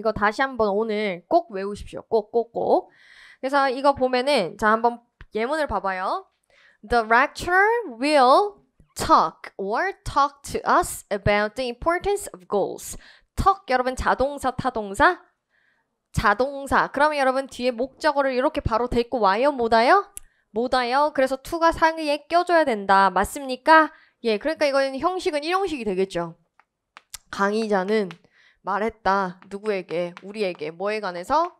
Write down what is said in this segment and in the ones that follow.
이거 다시 한번 오늘 꼭 외우십시오. 꼭, 꼭, 꼭. 그래서 이거 보면은, 자, 한번 예문을 봐봐요. The r e c t u r e will talk or talk to us about the importance of goals. talk 여러분 자동사 타동사 자동사. 그러면 여러분 뒤에 목적어를 이렇게 바로 데리고 와요, 못 와요? 못 와요. 그래서 t 가 상의에 껴줘야 된다. 맞습니까? 예, 그러니까 이건 형식은 일형식이 되겠죠. 강의자는 말했다. 누구에게? 우리에게. 뭐에 관해서?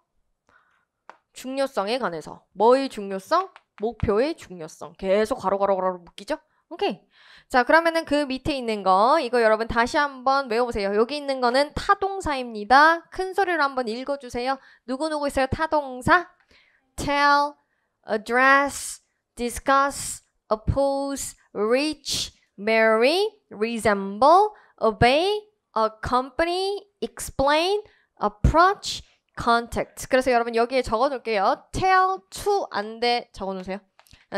중요성에 관해서. 뭐의 중요성? 목표의 중요성. 계속 가로 가로 가로 묶이죠? 오케이. 자, 그러면은 그 밑에 있는 거, 이거 여러분 다시 한번 외워보세요. 여기 있는 거는 타동사입니다. 큰 소리로 한번 읽어주세요. 누구누구 있어요? 타동사? tell, address, discuss, oppose, reach, marry, resemble, obey, accompany, explain, approach, contact. 그래서 여러분 여기에 적어놓을게요. tell to 안돼 적어놓으세요.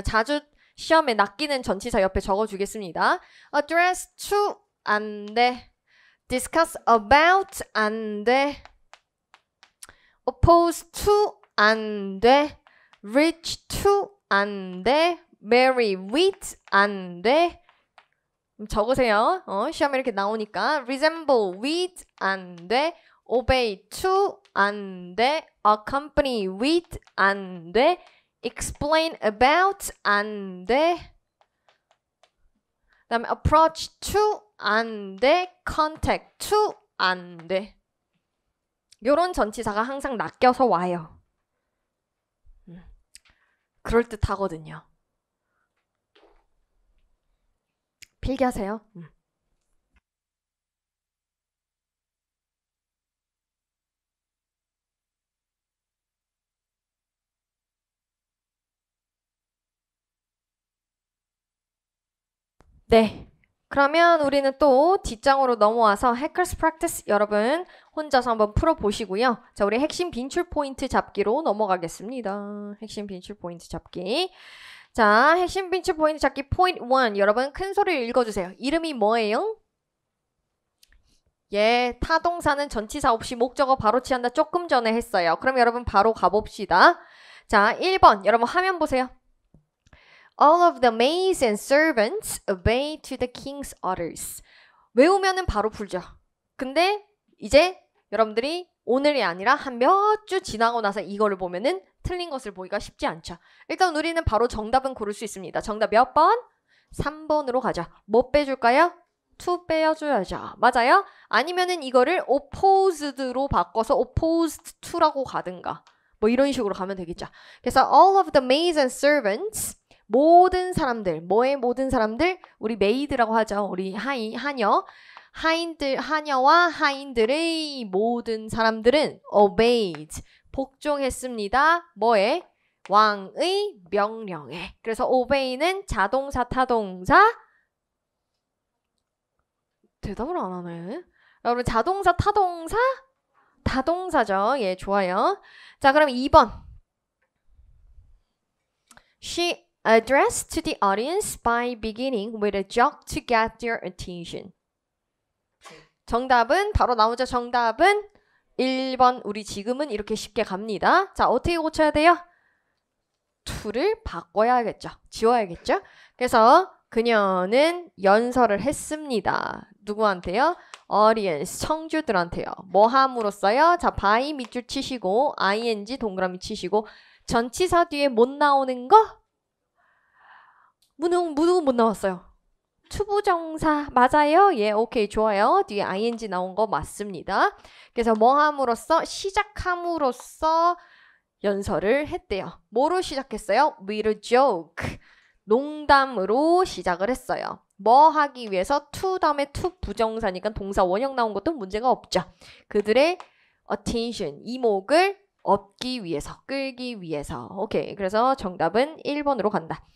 자주 시험에 낚이는 전치사 옆에 적어주겠습니다. address to 안 돼 discuss about 안 돼 oppose to 안 돼 reach to 안 돼 marry with 안돼 적으세요. 어, 시험에 이렇게 나오니까 resemble with 안 돼, obey to 안 돼, accompany with 안 돼, explain about 안 돼. 그다음에 approach to 안 돼, contact to 안 돼. 요런 전치사가 항상 낚여서 와요. 음, 그럴듯하거든요. 필기하세요. 음. 네. 그러면 우리는 또 뒷장으로 넘어와서 해커스 프랙티스 여러분 혼자서 한번 풀어보시고요. 자, 우리 핵심 빈출 포인트 잡기로 넘어가겠습니다. 핵심 빈출 포인트 잡기. 자, 핵심 빈츠 포인트 찾기 포인트 1. 여러분 큰 소리를 읽어주세요. 이름이 뭐예요? 예, 타동사는 전치사 없이 목적어 바로 취한다 조금 전에 했어요. 그럼 여러분 바로 가봅시다. 자, 1번 여러분 화면 보세요. All of the maids and servants obey to the king's orders. 외우면은 바로 풀죠. 근데 이제 여러분들이 오늘이 아니라 한 몇 주 지나고 나서 이거를 보면은 틀린 것을 보기가 쉽지 않죠. 일단 우리는 바로 정답은 고를 수 있습니다. 정답 몇 번? 3번으로 가자. 뭐 빼줄까요? 2 빼줘야죠. 맞아요? 아니면은 이거를 opposed로 바꿔서 opposed to라고 가든가. 뭐 이런 식으로 가면 되겠죠. 그래서 all of the maids and servants 모든 사람들, 뭐의 모든 사람들 우리 메이드라고 하죠. 우리 하이 하녀 하인들 하녀와 하인들의 모든 사람들은 obeyed 복종했습니다. 뭐에? 왕의 명령에. 그래서 obey는 자동사 타동사 대답을 안 하네. 여러분 자동사 타동사 다동사죠. 예, 좋아요. 자, 그럼 2번. She addressed to the audience by beginning with a joke to get their attention. 정답은 바로 나오죠. 정답은 1번 우리 지금은 이렇게 쉽게 갑니다. 자 어떻게 고쳐야 돼요? 2를 바꿔야겠죠. 지워야겠죠. 그래서 그녀는 연설을 했습니다. 누구한테요? 어 u d i 청주들한테요. 뭐 함으로써요? 자, 바이 밑줄 치시고 ing 동그라미 치시고 전치사 뒤에 못 나오는 거? 무능 무능 못 나왔어요. 추부정사 맞아요? 예, 오케이 좋아요. 뒤에 ing 나온 거 맞습니다. 그래서 뭐함으로써 시작함으로써 연설을 했대요. 뭐로 시작했어요? With a joke. 농담으로 시작을 했어요. 뭐 하기 위해서 to 다음에 to 부정사니까 동사 원형 나온 것도 문제가 없죠. 그들의 attention, 이목을 얻기 위해서, 끌기 위해서. 오케이. 그래서 정답은 1번으로 간다.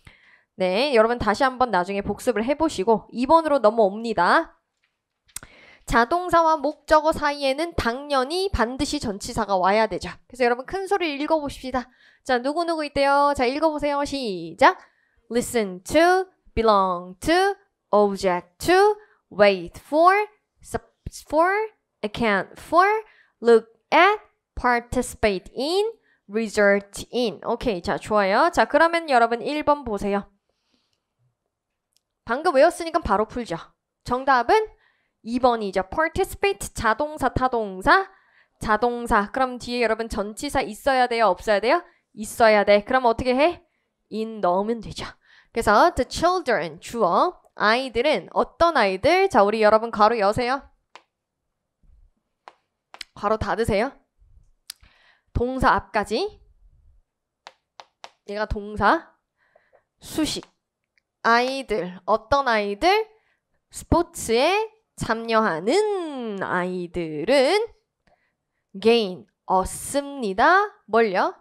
네, 여러분 다시 한번 나중에 복습을 해보시고 2번으로 넘어옵니다. 자동사와 목적어 사이에는 당연히 반드시 전치사가 와야 되죠. 그래서 여러분 큰 소리 읽어보시다 자, 누구누구 있대요? 자, 읽어보세요. 시작! Listen to, belong to, object to, wait for, for, account for, look at, participate in, result in. 오케이, 자, 좋아요. 자, 그러면 여러분 1번 보세요. 방금 외웠으니까 바로 풀죠. 정답은 2번이죠. participate 자동사 타동사 자동사. 그럼 뒤에 여러분 전치사 있어야 돼요? 없어야 돼요? 있어야 돼. 그럼 어떻게 해? in 넣으면 되죠. 그래서 the children 주어 아이들은 어떤 아이들? 자, 우리 여러분 가로 여세요. 가로 닫으세요. 동사 앞까지. 얘가 동사 수식. 아이들, 어떤 아이들? 스포츠에 참여하는 아이들은 gain, 얻습니다. 뭘요?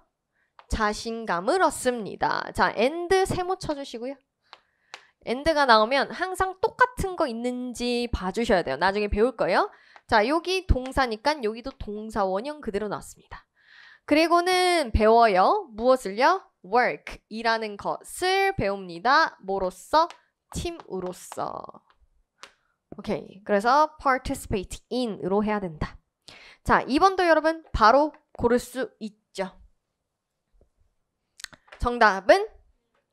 자신감을 얻습니다. 자, and 세모 쳐주시고요. and가 나오면 항상 똑같은 거 있는지 봐주셔야 돼요. 나중에 배울 거예요. 자, 여기 동사니까 여기도 동사 원형 그대로 나왔습니다. 그리고는 배워요. 무엇을요? work 이라는 것을 배웁니다. 뭐로써? 팀으로서. 오케이. 그래서 participate in으로 해야 된다. 자, 2번도 여러분 바로 고를 수 있죠. 정답은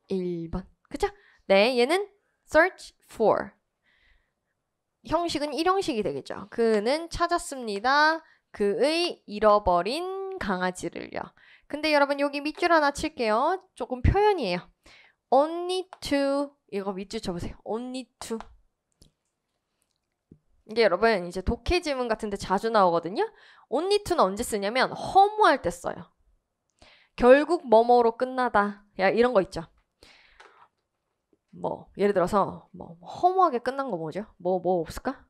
1번. 그쵸? 네, 얘는 search for. 형식은 1형식이 되겠죠. 그는 찾았습니다. 그의 잃어버린 강아지를요. 근데 여러분 여기 밑줄 하나 칠게요. 조금 표현이에요. only to 이거 밑줄 쳐보세요. only to 이게 여러분 이제 독해 지문 같은데 자주 나오거든요. only to는 언제 쓰냐면 허무할 때 써요. 결국 뭐뭐로 끝나다 야 이런 거 있죠. 뭐 예를 들어서 뭐, 뭐 허무하게 끝난 거 뭐죠? 뭐뭐 뭐 없을까?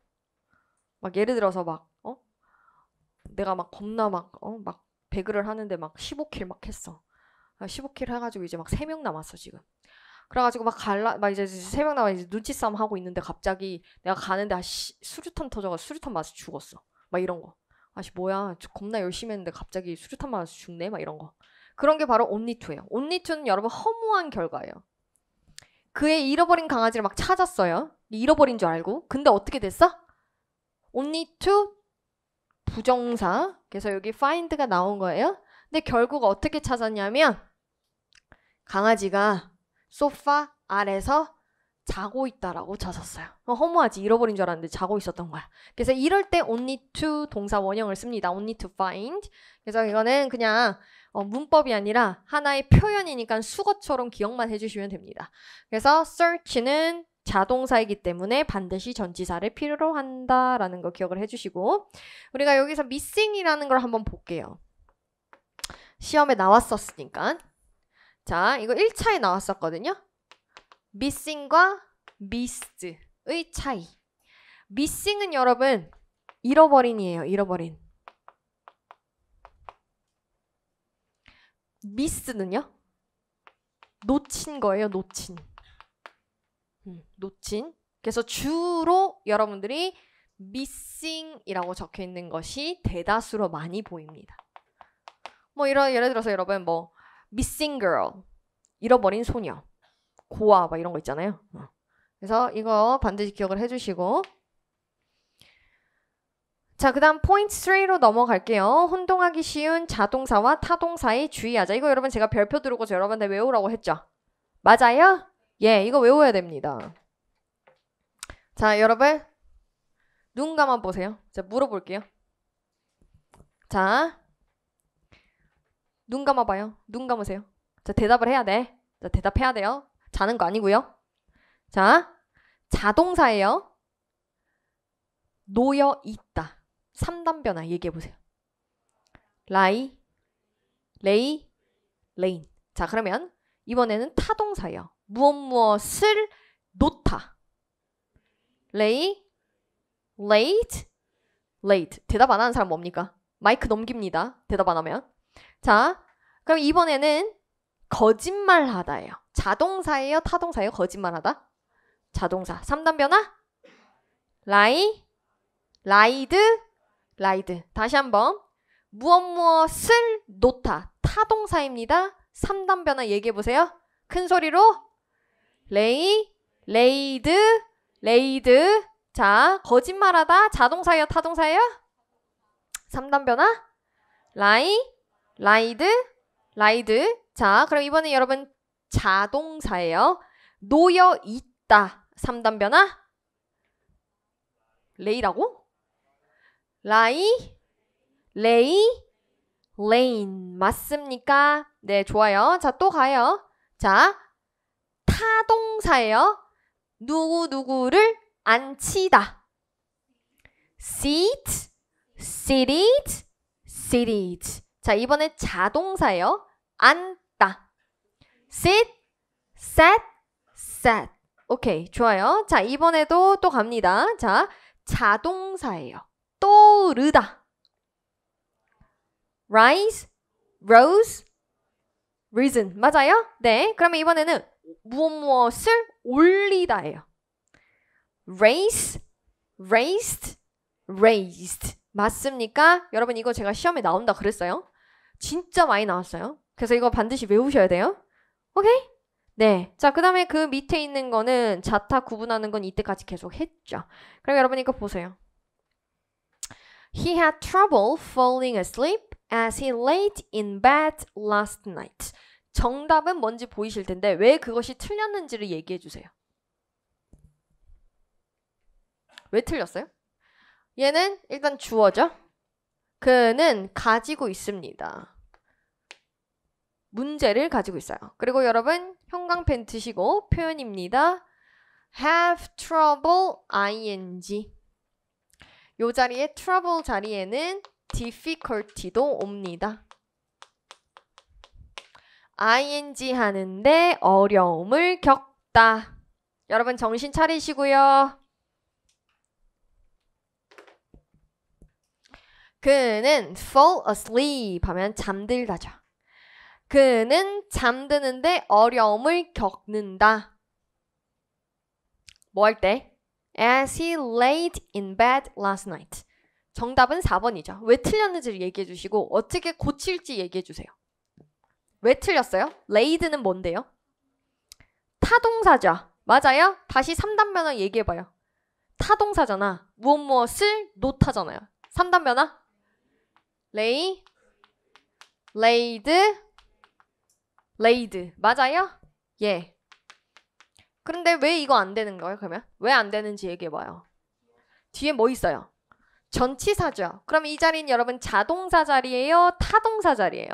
막 예를 들어서 막 어? 내가 막 겁나 막 어? 막 배그를 하는데 막 15킬 막 했어. 15킬 아, 해가지고 이제 막 3명 남았어 지금. 그래가지고 막 갈라 막 이제 3명 남아 이제 눈치싸움 하고 있는데 갑자기 내가 가는데 아씨 수류탄 터져가 수류탄 맞아서 죽었어 막 이런 거 아씨 뭐야 겁나 열심히 했는데 갑자기 수류탄 맞아서 죽네 막 이런 거 그런 게 바로 온니투예요온니투는 여러분 허무한 결과예요 그의 잃어버린 강아지를 막 찾았어요 잃어버린 줄 알고 근데 어떻게 됐어 온니투 부정사 그래서 여기 find가 나온 거예요. 근데 결국 어떻게 찾았냐면 강아지가 소파 아래서 자고 있다라고 찾았어요. 어, 허무하지 잃어버린 줄 알았는데 자고 있었던 거야. 그래서 이럴 때 only to 동사 원형을 씁니다. only to find. 그래서 이거는 그냥 어, 문법이 아니라 하나의 표현이니까 수거처럼 기억만 해주시면 됩니다. 그래서 search는 자동사이기 때문에 반드시 전치사를 필요로 한다라는 거 기억을 해주시고 우리가 여기서 missing이라는 걸 한번 볼게요. 시험에 나왔었으니까 자 이거 1차에 나왔었거든요. missing과 missed의 차이 missing은 여러분 잃어버린이에요. 잃어버린 미스는요? 놓친 거예요, 놓친. 음. 놓친. 그래서 주로 여러분들이 missing이라고 적혀 있는 것이 대다수로 많이 보입니다. 뭐 이런 예를 들어서 여러분 뭐 missing girl 잃어버린 소녀 고아 막 이런 거 있잖아요. 어. 그래서 이거 반드시 기억을 해주시고 자, 그 다음 포인트 3로 넘어갈게요. 혼동하기 쉬운 자동사와 타동사에 주의하자. 이거 여러분 제가 별표 두르고 여러분들 외우라고 했죠? 맞아요? 예, 이거 외워야 됩니다. 자, 여러분. 눈 감아 보세요. 자, 물어볼게요. 자. 눈 감아 봐요. 눈 감으세요. 자, 대답을 해야 돼. 자, 대답해야 돼요. 자는 거 아니고요. 자, 자동사예요. 놓여 있다. 3단 변화 얘기해 보세요. 라이, 레이, 레인. 자, 그러면 이번에는 타동사예요. 무엇 무엇을 놓다. lay, late, late. 대답 안 하는 사람 뭡니까? 마이크 넘깁니다. 대답 안 하면. 자, 그럼 이번에는 거짓말하다예요. 자동사예요? 타동사예요? 거짓말하다? 자동사. 3단 변화? 라이, 라이드, 라이드. 다시 한번. 무엇 무엇을 놓다. 타동사입니다. 3단 변화 얘기해보세요. 큰 소리로 레이, 레이드, 레이드. 자, 거짓말하다. 자동사예요, 타동사예요? 3단 변화. 라이, 라이드, 라이드. 자, 그럼 이번에 여러분 자동사예요. 놓여 있다. 3단 변화. 레이라고? 라이, 레이, 레인. 맞습니까? 네, 좋아요. 자, 또 가요. 자, 타동사예요. 누구누구를 앉히다. sit, sit, sit. 자, 이번에 자동사예요. 앉다. sit, set, set. 오케이, 좋아요. 자, 이번에도 또 갑니다. 자, 자동사예요. 떠오르다. rise, rose, r e s o n 맞아요? 네. 그러면 이번에는 무엇 무엇을 올리다예요. raise, raised, raised. 맞습니까? 여러분 이거 제가 시험에 나온다 그랬어요. 진짜 많이 나왔어요. 그래서 이거 반드시 외우셔야 돼요. 오케이? 네. 자, 그 다음에 그 밑에 있는 거는 자타 구분하는 건 이때까지 계속 했죠. 그럼 여러분 이거 보세요. He had trouble falling asleep as he laid in bed last night. 정답은 뭔지 보이실 텐데 왜 그것이 틀렸는지를 얘기해 주세요. 왜 틀렸어요? 얘는 일단 주어죠. 그는 가지고 있습니다. 문제를 가지고 있어요. 그리고 여러분 형광펜 트시고 표현입니다. have trouble ing 요 자리에 trouble 자리에는 difficulty도 옵니다. ing 하는데 어려움을 겪다. 여러분 정신 차리시고요. 그는 fall asleep 하면 잠들다죠. 그는 잠드는데 어려움을 겪는다. 뭐 할 때? As he laid in bed last night. 정답은 4번이죠. 왜 틀렸는지를 얘기해 주시고 어떻게 고칠지 얘기해 주세요. 왜 틀렸어요? 레이드는 뭔데요? 타동사죠 맞아요? 다시 3단 변화 얘기해봐요. 타동사잖아. 무엇 무엇을 노타잖아요. 3단 변화. 레이, 레이드, 레이드. 맞아요? 예. 그런데 왜 이거 안 되는 거예요, 그러면? 왜 안 되는지 얘기해봐요. 뒤에 뭐 있어요? 전치사죠. 그럼 이 자리는 여러분 자동사 자리예요? 타동사 자리예요?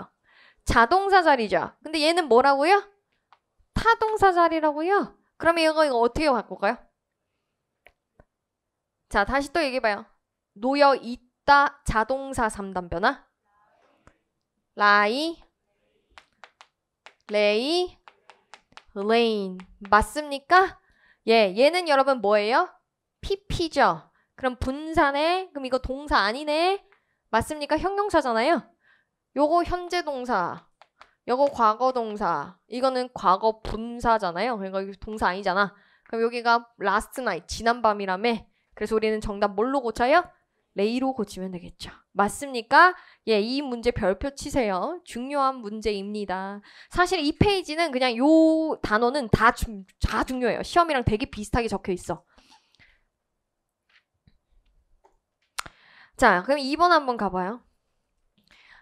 자동사 자리죠. 근데 얘는 뭐라고요? 타동사 자리라고요. 그러면 이거 이거 어떻게 바꿀까요? 자, 다시 또 얘기해봐요. 놓여 있다 자동사 3단 변화. 라이, 레이, 레인. 맞습니까? 예, 얘는 여러분 뭐예요? PP죠. 그럼 분산에, 그럼 이거 동사 아니네. 맞습니까? 형용사잖아요. 요거 현재 동사 요거 과거 동사 이거는 과거 분사잖아요 그러니까 이거 동사 아니잖아 그럼 여기가 last night 지난 밤이라며 그래서 우리는 정답 뭘로 고쳐요? 레이로 고치면 되겠죠. 맞습니까? 예, 이 문제 별표 치세요. 중요한 문제입니다. 사실 이 페이지는 그냥 요 단어는 다, 주, 다 중요해요. 시험이랑 되게 비슷하게 적혀 있어. 자, 그럼 2번 한번 가봐요.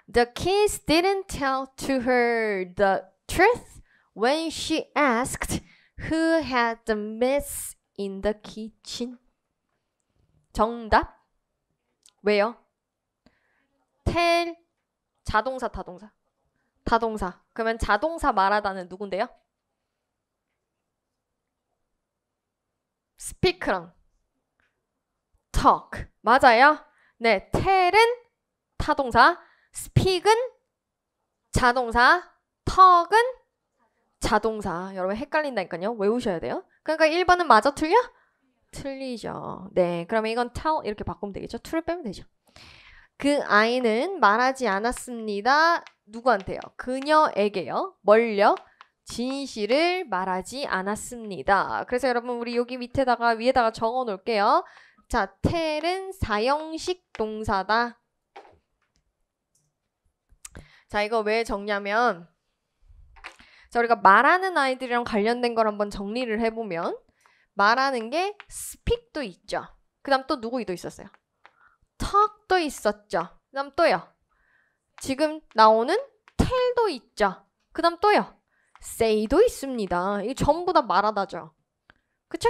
The kids didn't tell to her the truth when she asked who had the mess in the kitchen. 정답. 왜요? tell 자동사 타동사. 타동사. 그러면 자동사 말하다는 누군데요? speak랑 talk. 맞아요? 네, tell은 타동사, 스픽은 자동사, 턱은 자동사. 여러분 헷갈린다니까요. 외우셔야 돼요. 그러니까 1번은 맞아 틀려? 틀리죠. 네. 그러면 이건 tell 이렇게 바꾸면 되겠죠. t 을 빼면 되죠. 그 아이는 말하지 않았습니다. 누구한테요? 그녀에게요. 멀려 진실을 말하지 않았습니다. 그래서 여러분 우리 여기 밑에다가 위에다가 적어 놓을게요. 자, tell은 사형식 동사다. 자, 이거 왜 적냐면 자, 우리가 말하는 아이들이랑 관련된 걸 한번 정리를 해보면 말하는 게스픽도 있죠. 그 다음 또 누구도 있었어요? 턱도 있었죠. 그 다음 또요. 지금 나오는 t 도 있죠. 그 다음 또요. 세이도 있습니다. 이 전부 다 말하다죠. 그쵸?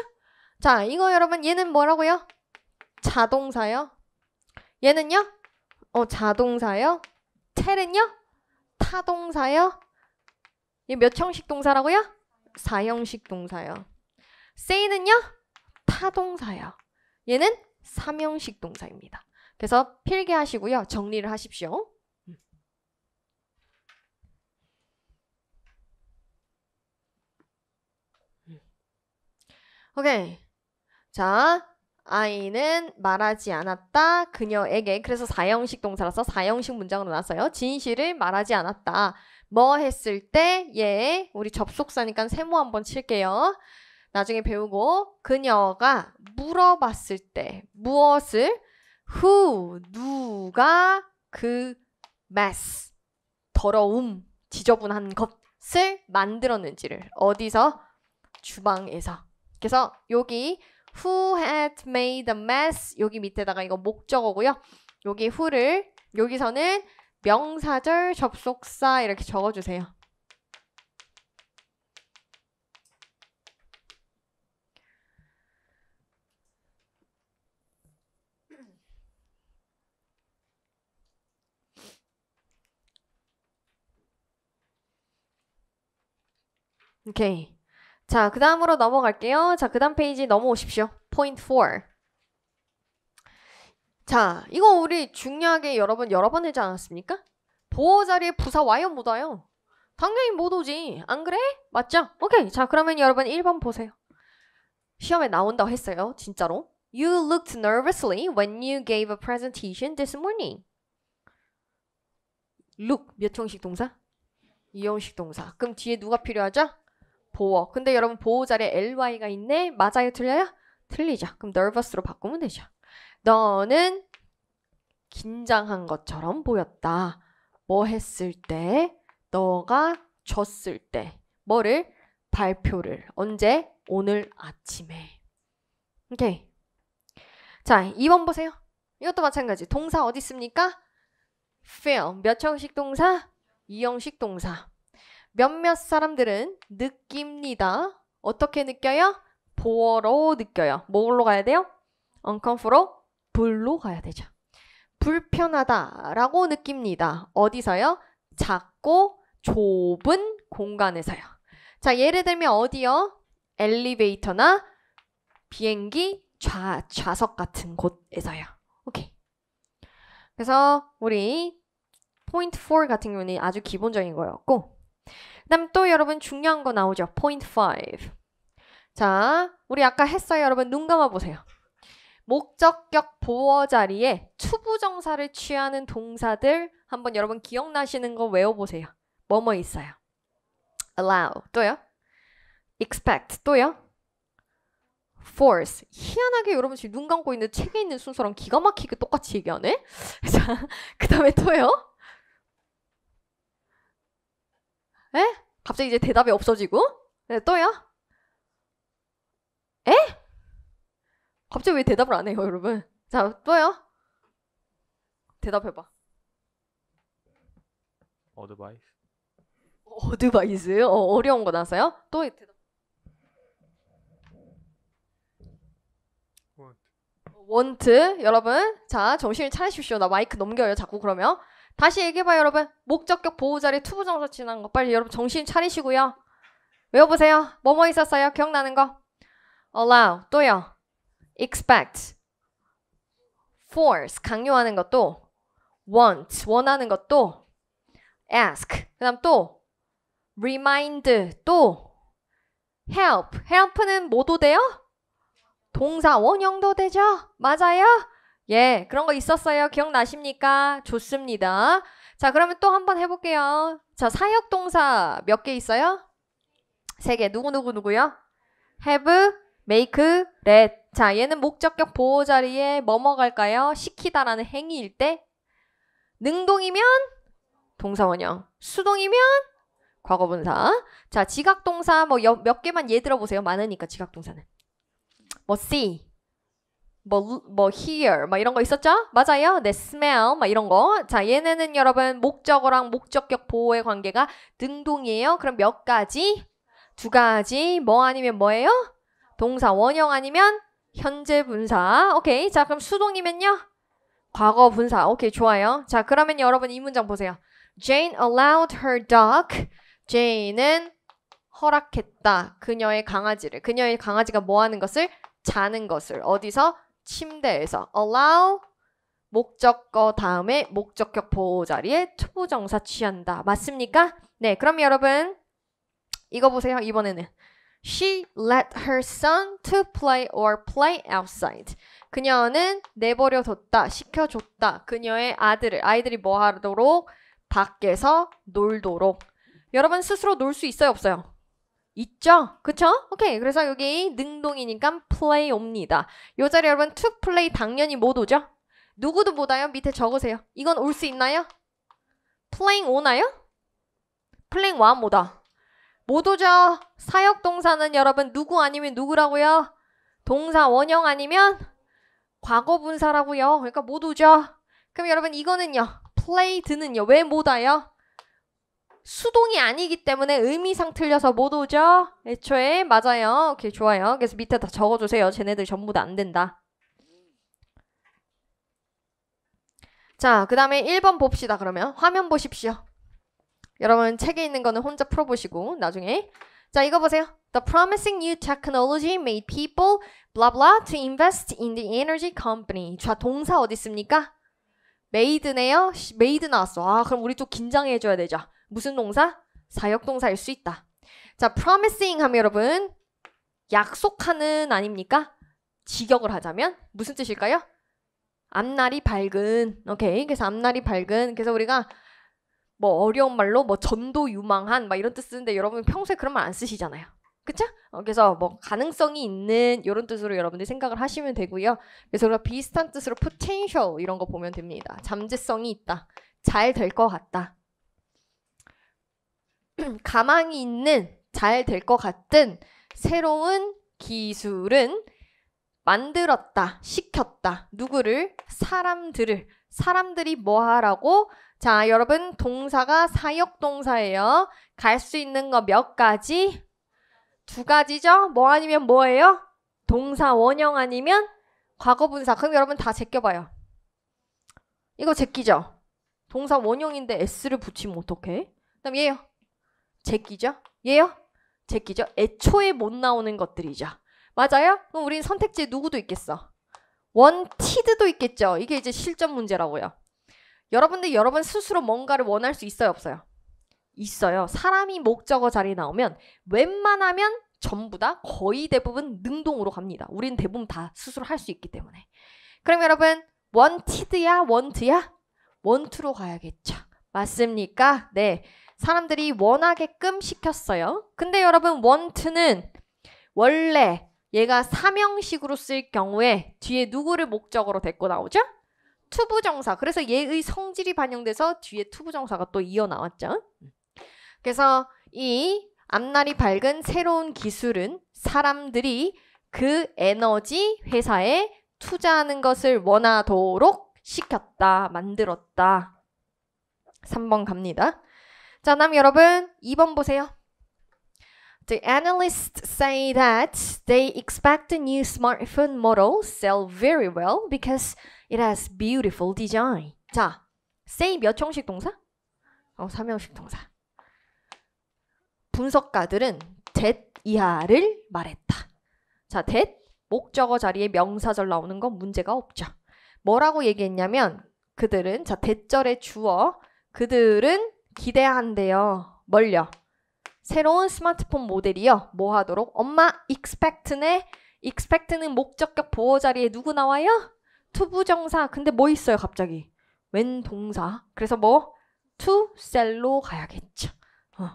자, 이거 여러분 얘는 뭐라고요? 자동사요. 얘는요? 어, 자동사요. t 은요 타동사요? 얘몇 형식 동사라고요? 사형식 동사요. say는요? 타동사요. 얘는 삼형식 동사입니다. 그래서 필기하시고요. 정리를 하십시오. 음. 음. 오케이. 자, 아이는 말하지 않았다. 그녀에게 그래서 사형식 동사라서 사형식 문장으로 나왔어요. 진실을 말하지 않았다. 뭐 했을 때 예, 우리 접속사니까 세모 한번 칠게요. 나중에 배우고 그녀가 물어봤을 때 무엇을 who 누가 그 mess 더러움 지저분한 것을 만들었는지를 어디서 주방에서 그래서 여기 who had made a mess 여기 밑에다가 이거 목적어고요. 여기 who를 여기서는 명사절 접속사 이렇게 적어주세요. 오케이. 자, 그 다음으로 넘어갈게요. 자, 그 다음 페이지 넘어오십시오. 포인트 4. 자, 이거 우리 중요하게 여러분 여러 번 하지 않았습니까? 보호 자리에 부사 와요, 못 와요? 당연히 못 오지. 안 그래? 맞죠? 오케이. 자, 그러면 여러분 1번 보세요. 시험에 나온다고 했어요. 진짜로. You looked nervously when you gave a presentation this morning. look 몇 형식 동사? 이형식 동사. 그럼 뒤에 누가 필요하죠? 보어. 근데 여러분 보호 자리에 ly가 있네? 맞아요? 틀려요? 틀리죠. 그럼 nervous로 바꾸면 되죠. 너는 긴장한 것처럼 보였다. 뭐 했을 때? 너가 졌을 때. 뭐를? 발표를. 언제? 오늘 아침에. 오케이. 자, 2번 보세요. 이것도 마찬가지. 동사 어디 있습니까? feel. 몇 형식 동사? 이형식 동사. 몇몇 사람들은 느낍니다. 어떻게 느껴요? 보어로 느껴요. 뭘로 가야 돼요? uncomfortable, 불로 가야 되죠. 불편하다라고 느낍니다. 어디서요? 작고 좁은 공간에서요. 자, 예를 들면 어디요? 엘리베이터나 비행기 좌, 좌석 같은 곳에서요. 오케이. 그래서 우리 포인트 4 같은 경우는 아주 기본적인 거였고 그다음 또 여러분 중요한 거 나오죠. Point five. 자, 우리 아까 했어요. 여러분 눈 감아 보세요. 목적격 보어 자리에 투부정사를 취하는 동사들 한번 여러분 기억나시는 거 외워보세요. 뭐뭐 있어요? allow 또요? expect 또요? force 희한하게 여러분 지금 눈 감고 있는 책에 있는 순서랑 기가 막히게 똑같이 얘기하네? 자, 그 다음에 또요? 에? 갑자기 이제 대답이 없어지고 네, 또요? 에? 갑자기 왜 대답을 안 해요 여러분 자 또요? 대답해봐 어드바이스 어드바이스? 어, 려운거 나왔어요? 또 대답 원트 여러분 자 정신을 차리십시오 나 마이크 넘겨요 자꾸 그러면 다시 얘기해봐요 여러분 목적격 보호자리 투부정사 지난 거 빨리 여러분 정신 차리시고요 외워보세요 뭐뭐 있었어요 기억나는 거 allow 또요 expect force 강요하는 것도 want 원하는 것도 ask 그 다음 또 remind 또 help help는 뭐도 돼요? 동사 원형도 되죠? 맞아요? 예, 그런 거 있었어요. 기억나십니까? 좋습니다. 자, 그러면 또 한 번 해볼게요. 자, 사역 동사 몇 개 있어요? 세 개. 누구누구 누구요? have, make, let. 자, 얘는 목적격 보호 자리에 뭐뭐 갈까요? 시키다라는 행위일 때 능동이면 동사원형, 수동이면 과거분사. 자, 지각동사 뭐 몇 개만 예 들어보세요. 많으니까 지각동사는. 뭐 see, 뭐, 뭐 hear 막 이런 거 있었죠? 맞아요. 내 네, smell 막 이런 거. 자, 얘네는 여러분 목적어랑 목적격 보호의 관계가 능동이에요. 그럼 몇 가지? 두 가지. 뭐 아니면 뭐예요? 동사 원형 아니면 현재 분사. 오케이. 자, 그럼 수동이면요? 과거 분사. 오케이, 좋아요. 자, 그러면 여러분 이 문장 보세요. Jane allowed her dog. Jane은 허락했다. 그녀의 강아지를. 그녀의 강아지가 뭐 하는 것을? 자는 것을. 어디서? 침대에서 allow 목적어 다음에 목적격 보호 자리에 투보정사 취한다. 맞습니까? 네, 그럼 여러분 이거 보세요. 이번에는 She let her son to play or play outside. 그녀는 내버려 뒀다, 시켜줬다. 그녀의 아들을, 아이들이 뭐 하도록? 밖에서 놀도록. 여러분 스스로 놀 수 있어요, 없어요? 있죠? 그쵸? 오케이. 그래서 여기 능동이니까 play 옵니다. 요 자리 여러분 to play 당연히 못 오죠? 누구도 못 와요? 밑에 적으세요. 이건 올 수 있나요? playing 오나요? playing 와 뭐다? 못 오죠? 사역동사는 여러분 누구 아니면 누구라고요? 동사 원형 아니면 과거 분사라고요. 그러니까 못 오죠? 그럼 여러분 이거는요. 플레이드는요. 왜 못 와요? 수동이 아니기 때문에 의미상 틀려서 못 오죠? 애초에 맞아요. 오케이 좋아요. 그래서 밑에 다 적어주세요. 쟤네들 전부 다 안 된다. 자, 그 다음에 1번 봅시다, 그러면. 화면 보십시오. 여러분, 책에 있는 거는 혼자 풀어보시고, 나중에. 자, 이거 보세요. The promising new technology made people blah blah to invest in the energy company. 자, 동사 어디 있습니까? 메이드네요? 메이드 나왔어. 아, 그럼 우리 좀 긴장해줘야 되죠. 무슨 동사? 사역동사일 수 있다. 자, promising 하면 여러분 약속하는 아닙니까? 직역을 하자면 무슨 뜻일까요? 앞날이 밝은. 오케이. 그래서 앞날이 밝은. 그래서 우리가 뭐 어려운 말로 뭐 전도 유망한 막 이런 뜻 쓰는데 여러분 평소에 그런 말 안 쓰시잖아요. 그쵸? 어, 그래서 뭐 가능성이 있는 이런 뜻으로 여러분들 생각을 하시면 되고요. 그래서 우리가 비슷한 뜻으로 potential 이런 거 보면 됩니다. 잠재성이 있다. 잘 될 것 같다. 가망이 있는 잘 될 것 같은 새로운 기술은 만들었다, 시켰다. 누구를? 사람들을. 사람들이 뭐 하라고? 자, 여러분, 동사가 사역동사예요. 갈 수 있는 거 몇 가지? 두 가지죠? 뭐 아니면 뭐예요? 동사 원형 아니면 과거분사. 그럼 여러분 다 제껴봐요. 이거 제끼죠? 동사 원형인데 S를 붙이면 어떡해? 그 다음 얘요. 제끼죠? 얘요? 제끼죠? 애초에 못 나오는 것들이죠. 맞아요? 그럼 우린 선택지에 누구도 있겠어? 원티드도 있겠죠. 이게 이제 실전 문제라고요. 여러분들 여러분 스스로 뭔가를 원할 수 있어요? 없어요? 있어요. 사람이 목적어 자리에 나오면 웬만하면 전부 다 거의 대부분 능동으로 갑니다. 우린 대부분 다 스스로 할 수 있기 때문에. 그럼 여러분 원티드야 원트야? 원투로 가야겠죠. 맞습니까? 네. 사람들이 원하게끔 시켰어요. 근데 여러분 want는 원래 얘가 사명식으로 쓸 경우에 뒤에 누구를 목적으로 데리고 나오죠? 투부정사. 그래서 얘의 성질이 반영돼서 뒤에 투부정사가 또 이어 나왔죠. 그래서 이 앞날이 밝은 새로운 기술은 사람들이 그 에너지 회사에 투자하는 것을 원하도록 시켰다, 만들었다. 3번 갑니다. 자, 다음 여러분 2번 보세요. The analysts say that they expect the new smartphone model sell very well because it has beautiful design. 자, say 몇 형식 동사? 어, 3형식 동사. 분석가들은 that 이하를 말했다. 자, that 목적어 자리에 명사절 나오는 건 문제가 없죠. 뭐라고 얘기했냐면 그들은 자, that절의 주어 그들은 기대한대요. 멀려. 새로운 스마트폰 모델이요. 뭐 하도록? 엄마 expect네. expect는 목적격 보호 자리에 누구 나와요? 투부정사. 근데 뭐 있어요, 갑자기? 웬 동사. 그래서 뭐? 투 셀로 가야겠죠. 어.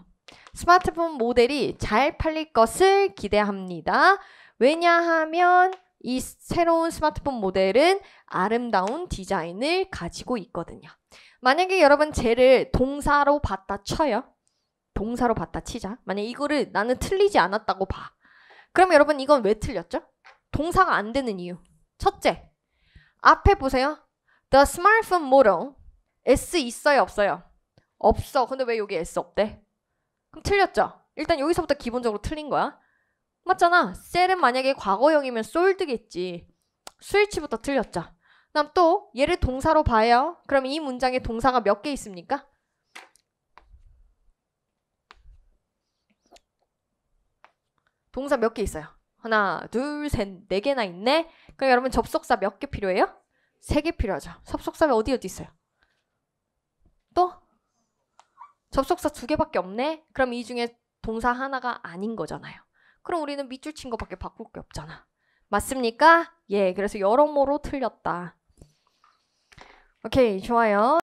스마트폰 모델이 잘 팔릴 것을 기대합니다. 왜냐하면 이 새로운 스마트폰 모델은 아름다운 디자인을 가지고 있거든요. 만약에 여러분 쟤를 동사로 봤다 쳐요. 동사로 봤다 치자. 만약 이거를 나는 틀리지 않았다고 봐. 그럼 여러분 이건 왜 틀렸죠? 동사가 안 되는 이유. 첫째, 앞에 보세요. The smartphone model. S 있어요, 없어요? 없어. 근데 왜 여기 S 없대? 그럼 틀렸죠? 일단 여기서부터 기본적으로 틀린 거야. 맞잖아. 셀은 만약에 과거형이면 솔드겠지. 스위치부터 틀렸죠. 그다음 또 얘를 동사로 봐요. 그럼 이 문장에 동사가 몇 개 있습니까? 동사 몇 개 있어요? 하나, 둘, 셋, 네 개나 있네. 그럼 여러분 접속사 몇 개 필요해요? 세 개 필요하죠. 접속사가 어디 어디 있어요? 또 접속사 두 개밖에 없네. 그럼 이 중에 동사 하나가 아닌 거잖아요. 그럼 우리는 밑줄 친 거밖에 바꿀 게 없잖아. 맞습니까? 예, 그래서 여러모로 틀렸다. 오케이, 좋아요.